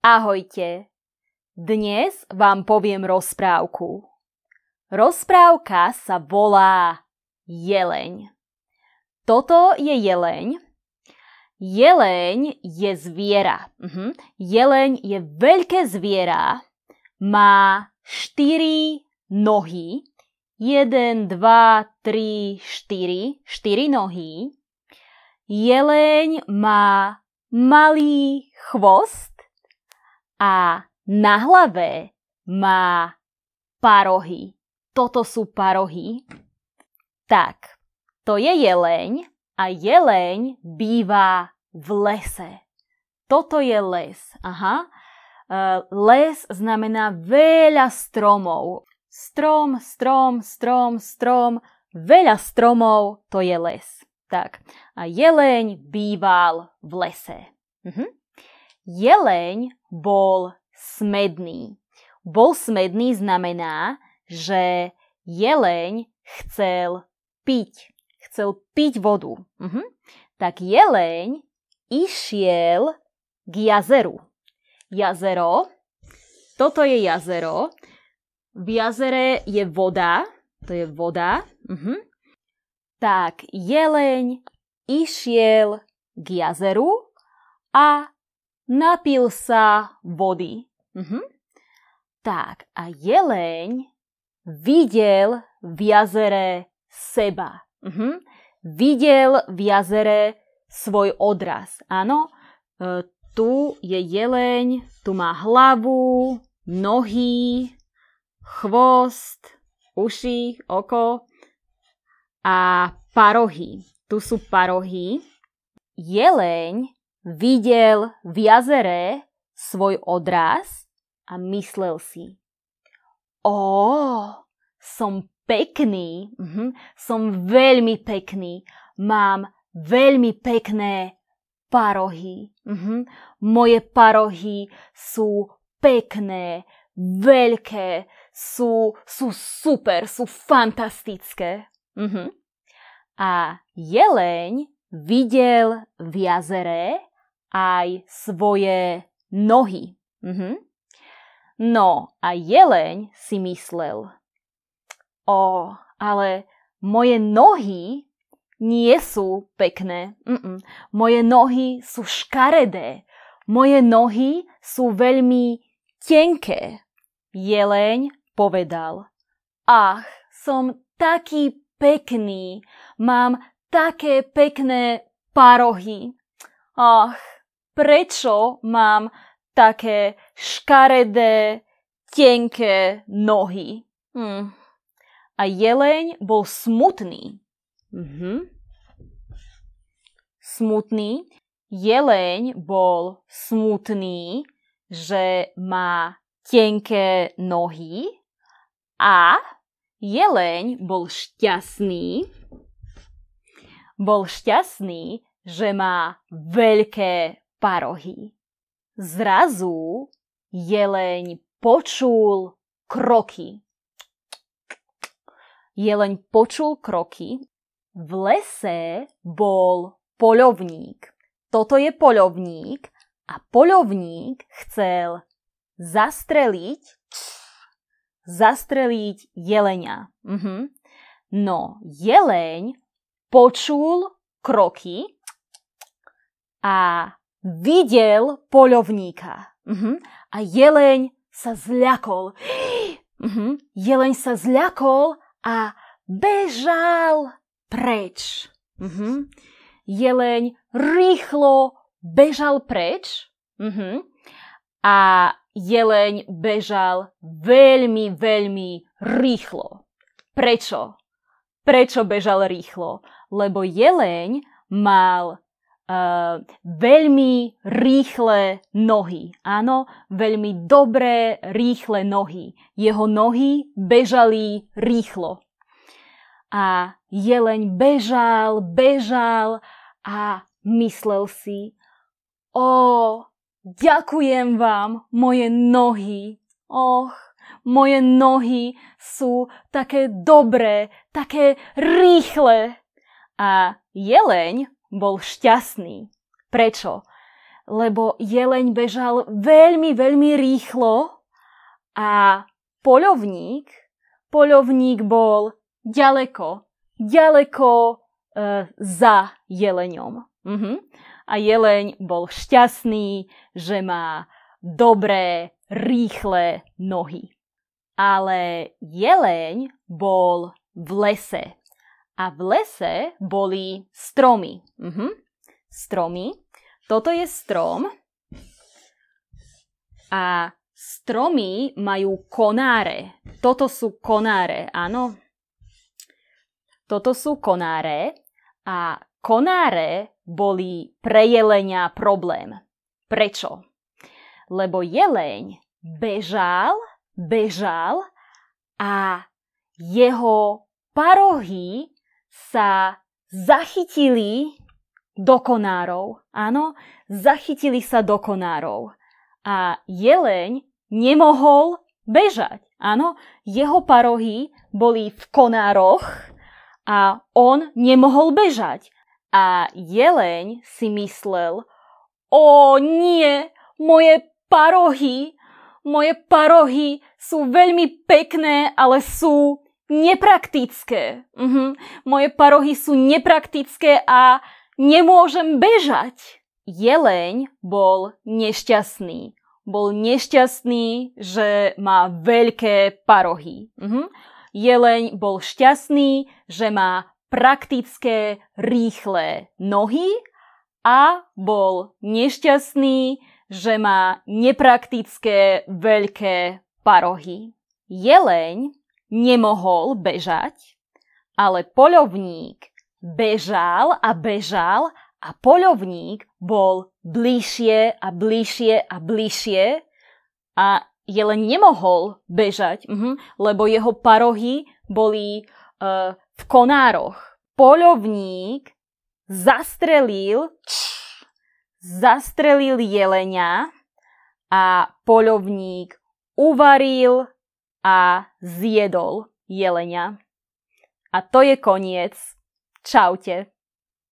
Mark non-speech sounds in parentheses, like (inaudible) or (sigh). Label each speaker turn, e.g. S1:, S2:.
S1: Ahojte! Dnes vám poviem rozprávku. Rozprávka sa volá Jeleň. Toto je jeleň. Jeleň je zviera. Uh-huh. Jeleň je veľké zviera. Má štyri nohy. Jeden, dva, tri, štyri. Štyri nohy. Jeleň má malý chvost a na hlave má parohy. Toto sú parohy. Tak, to je jeleň a jeleň býva v lese. Toto je les. Aha. E, les znamená veľa stromov. Strom, strom, strom, strom, veľa stromov, to je les. Tak, a jeleň býval v lese. Mhm. Jeleň bol smedný. Bol smedný znamená, že jeleň chcel piť. Chcel piť vodu. Mhm. Tak jeleň išiel k jazeru. Jazero, toto je jazero. V jazere je voda, to je voda. Mhm. Tak jeleň išiel k jazeru a napil sa vody. Mhm. Tak a jeleň videl v jazere seba. Mhm. Videl v jazere svoj odraz. Áno, e, tu je jeleň, tu má hlavu, nohy, chvost, uši, oko a parohy. Tu sú parohy. Jeleň Videl v jazere svoj odraz a myslel si. o, som pekný, mhm, som veľmi pekný, mám veľmi pekné parohy. Mhm. Moje parohy sú pekné, veľké, sú, sú super, sú fantastické. Mhm. A jeleň videl v jazere aj svoje nohy. Mhm. No a jeleň si myslel, o, ale moje nohy nie sú pekné. Mm-mm. Moje nohy sú škaredé. Moje nohy sú veľmi tenké. Jeleň povedal, ach, som taký pekný, mám také pekné parohy. Ach, prečo mám také škaredé, tenké nohy. Hm. A jeleň bol smutný. Mhm. Smutný. Jeleň bol smutný, že má tenké nohy a jeleň bol šťastný, bol šťastný, že má veľké parohy. Zrazu jeleň počul kroky. Jeleň počul kroky. V lese bol poľovník. Toto je poľovník a poľovník chcel zastreliť zastreliť jelenia. Uh-huh. Mhm. No, jeleň počul kroky a videl poľovníka. Uh-huh. A jeleň sa zľakol. Uh-huh. (gasps) Jeleň sa zľakol a bežal preč. Uh-huh. Jeleň rýchlo bežal preč. Uh-huh. A jeleň bežal veľmi, veľmi rýchlo. Prečo? Prečo bežal rýchlo? Lebo jeleň mal Eh, veľmi rýchle nohy. Áno, veľmi dobré rýchle nohy. Jeho nohy bežali rýchlo. A jeleň bežal, bežal a myslel si, o, ďakujem vám, moje nohy, och, moje nohy sú také dobré, také rýchle. A jeleň bol šťastný. Prečo? Lebo jeleň bežal veľmi, veľmi rýchlo a poľovník, poľovník bol ďaleko, ďaleko e, za jeleňom. Uh-huh. A jeleň bol šťastný, že má dobré, rýchle nohy. Ale jeleň bol v lese. A v lese boli stromy. Uh-huh. Stromy. Toto je strom. A stromy majú konáre. Toto sú konáre, áno. Toto sú konáre. A konáre boli pre jelenia problém. Prečo? Lebo jeleň bežal, bežal a jeho parohy sa zachytili do konárov. Áno, zachytili sa do konárov. A jeleň nemohol bežať. Áno, jeho parohy boli v konároch a on nemohol bežať. A jeleň si myslel, o nie, moje parohy, moje parohy sú veľmi pekné, ale sú nepraktické. Uh-huh. Moje parohy sú nepraktické a nemôžem bežať. Jeleň bol nešťastný. Bol nešťastný, že má veľké parohy. Uh-huh. Jeleň bol šťastný, že má praktické, rýchle nohy a bol nešťastný, že má nepraktické veľké parohy. Jeleň nemohol bežať, ale poľovník bežal a bežal a poľovník bol bližšie a bližšie a bližšie a je len nemohol bežať, mhm, lebo jeho parohy boli uh, v konároch. Poľovník zastrelil, čš, zastrelil jelenia a poľovník uvaril a zjedol jelenia. A to je koniec. Čaute.